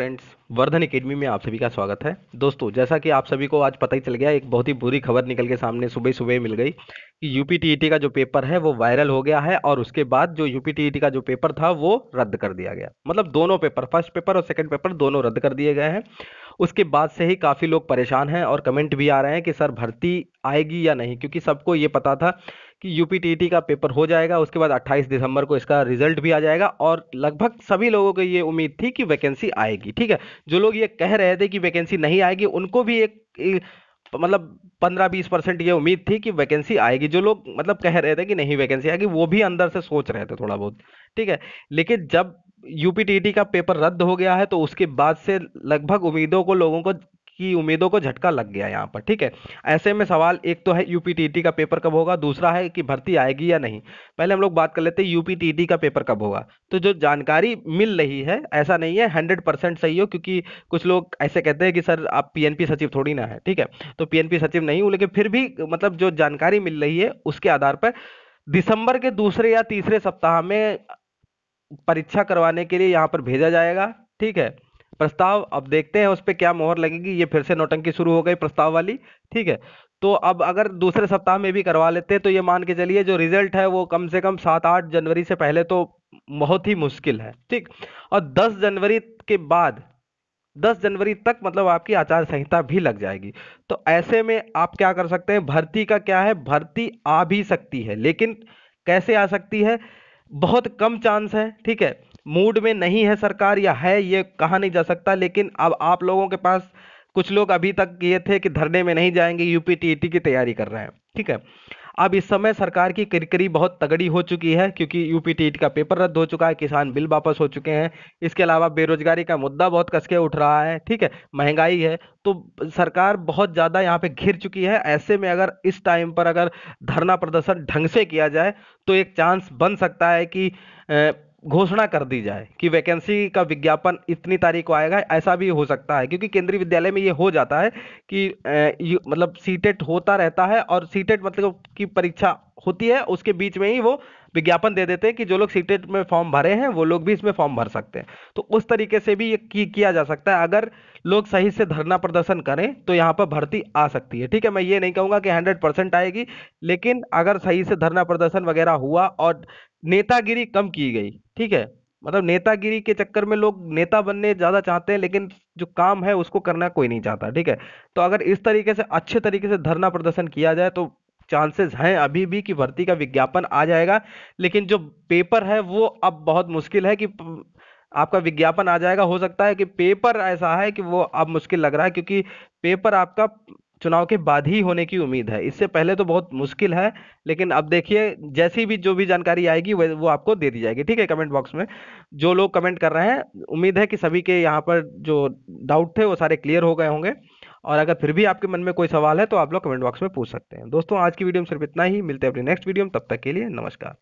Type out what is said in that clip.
friends Vardhan academy में आप सभी का स्वागत है दोस्तों जैसा कि आप सभी को आज पता ही चल गया एक बहुत ही बुरी खबर निकल के सामने सुबह सुबह मिल गई कि यूपी e का जो पेपर है वो वायरल हो गया है और उसके बाद जो यूपी e का जो पेपर था वो रद्द कर दिया गया मतलब दोनों पेपर फर्स्ट पेपर और सेकेंड पेपर दोनों रद्द कर दिए गए हैं उसके बाद से ही काफ़ी लोग परेशान हैं और कमेंट भी आ रहे हैं कि सर भर्ती आएगी या नहीं क्योंकि सबको ये पता था कि यू का पेपर हो जाएगा उसके बाद 28 दिसंबर को इसका रिजल्ट भी आ जाएगा और लगभग सभी लोगों को ये उम्मीद थी कि वैकेंसी आएगी ठीक है जो लोग ये कह रहे थे कि वैकेंसी नहीं आएगी उनको भी एक, एक मतलब पंद्रह बीस परसेंट ये उम्मीद थी कि वैकेंसी आएगी जो लोग मतलब कह रहे थे कि नहीं वैकेंसी आएगी वो भी अंदर से सोच रहे थे थोड़ा बहुत ठीक है लेकिन जब यूपीटीटी का पेपर रद्द हो गया है तो उसके बाद से लगभग उम्मीदों को लोगों को की उम्मीदों को झटका लग गया यहाँ पर ठीक है ऐसे में सवाल एक तो है यूपीटीटी का पेपर कब होगा दूसरा है कि भर्ती आएगी या नहीं पहले हम लोग बात कर लेते हैं यूपीटीटी का पेपर कब होगा तो जो जानकारी मिल रही है ऐसा नहीं है हंड्रेड परसेंट सही हो क्योंकि कुछ लोग ऐसे कहते हैं कि सर आप पी सचिव थोड़ी ना है ठीक है तो पी सचिव नहीं हूँ लेकिन फिर भी मतलब जो जानकारी मिल रही है उसके आधार पर दिसंबर के दूसरे या तीसरे सप्ताह में परीक्षा करवाने के लिए यहाँ पर भेजा जाएगा ठीक है प्रस्ताव अब देखते हैं उस पर क्या मोहर लगेगी ये फिर से नोटंकी शुरू हो गई प्रस्ताव वाली ठीक है तो अब अगर दूसरे सप्ताह में भी करवा लेते हैं तो ये मान के चलिए जो रिजल्ट है वो कम से कम सात आठ जनवरी से पहले तो बहुत ही मुश्किल है ठीक और दस जनवरी के बाद दस जनवरी तक मतलब आपकी आचार संहिता भी लग जाएगी तो ऐसे में आप क्या कर सकते हैं भर्ती का क्या है भर्ती आ भी सकती है लेकिन कैसे आ सकती है बहुत कम चांस है ठीक है मूड में नहीं है सरकार या है ये कहा नहीं जा सकता लेकिन अब आप लोगों के पास कुछ लोग अभी तक ये थे कि धरने में नहीं जाएंगे यूपी टी e की तैयारी कर रहे हैं ठीक है अब इस समय सरकार की किरकिरी बहुत तगड़ी हो चुकी है क्योंकि यूपी टीट का पेपर रद्द हो चुका है किसान बिल वापस हो चुके हैं इसके अलावा बेरोजगारी का मुद्दा बहुत कसके उठ रहा है ठीक है महंगाई है तो सरकार बहुत ज़्यादा यहाँ पे घिर चुकी है ऐसे में अगर इस टाइम पर अगर धरना प्रदर्शन ढंग से किया जाए तो एक चांस बन सकता है कि घोषणा कर दी जाए कि वैकेंसी का विज्ञापन इतनी तारीख को आएगा ऐसा भी हो सकता है क्योंकि केंद्रीय विद्यालय में ये हो जाता है कि मतलब सीटेट होता रहता है और सीटेट मतलब की परीक्षा होती है उसके बीच में ही वो विज्ञापन दे देते हैं कि जो लोग सीटेट में फॉर्म भरे हैं वो लोग भी इसमें फॉर्म भर सकते हैं तो उस तरीके से भी ये की, किया जा सकता है अगर लोग सही से धरना प्रदर्शन करें तो यहाँ पर भर्ती आ सकती है ठीक है मैं ये नहीं कहूँगा कि हंड्रेड परसेंट आएगी लेकिन अगर सही से धरना प्रदर्शन वगैरह हुआ और नेतागिरी कम की गई ठीक है मतलब नेतागिरी के चक्कर में लोग नेता बनने ज़्यादा चाहते हैं लेकिन जो काम है उसको करना कोई नहीं चाहता ठीक है तो अगर इस तरीके से अच्छे तरीके से धरना प्रदर्शन किया जाए तो चांसेस हैं अभी भी कि भर्ती का विज्ञापन आ जाएगा लेकिन जो पेपर है वो अब बहुत मुश्किल है कि आपका विज्ञापन आ जाएगा हो सकता है कि पेपर ऐसा है कि वो अब मुश्किल लग रहा है क्योंकि पेपर आपका चुनाव के बाद ही होने की उम्मीद है इससे पहले तो बहुत मुश्किल है लेकिन अब देखिए जैसी भी जो भी जानकारी आएगी वह वो आपको दे दी जाएगी ठीक है कमेंट बॉक्स में जो लोग कमेंट कर रहे हैं उम्मीद है कि सभी के यहाँ पर जो डाउट थे वो सारे क्लियर हो गए होंगे और अगर फिर भी आपके मन में कोई सवाल है तो आप लोग कमेंट बॉक्स में पूछ सकते हैं दोस्तों आज की वीडियो में सिर्फ इतना ही मिलते हैं अपने नेक्स्ट वीडियो में तब तक के लिए नमस्कार